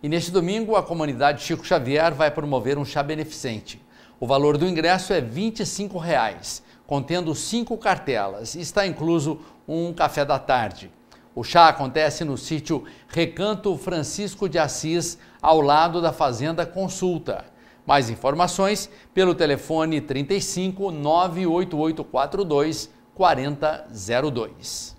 E neste domingo, a comunidade Chico Xavier vai promover um chá beneficente. O valor do ingresso é R$ 25, contendo cinco cartelas e está incluso um café da tarde. O chá acontece no sítio Recanto Francisco de Assis, ao lado da Fazenda Consulta. Mais informações pelo telefone 35 98842 4002.